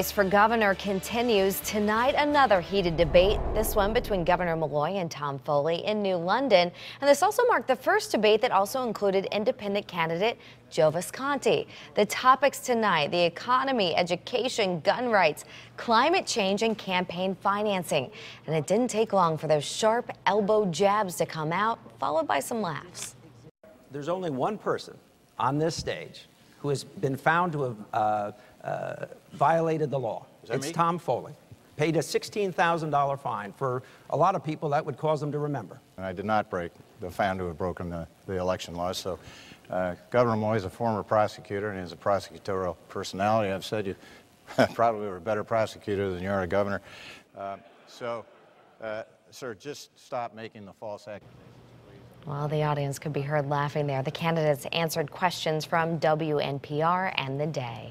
race for governor continues tonight. Another heated debate, this one between Governor Malloy and Tom Foley in New London. And this also marked the first debate that also included independent candidate Joe Visconti. The topics tonight the economy, education, gun rights, climate change, and campaign financing. And it didn't take long for those sharp elbow jabs to come out, followed by some laughs. There's only one person on this stage who has been found to have uh, uh, violated the law. It's me? Tom Foley. Paid a $16,000 fine. For a lot of people, that would cause them to remember. And I did not break the found to have broken the, the election laws. So uh, Governor Moy is a former prosecutor and is a prosecutorial personality. I've said you probably were a better prosecutor than you are a governor. Uh, so, uh, sir, just stop making the false accusations. Well, the audience could be heard laughing there. The candidates answered questions from WNPR and the day.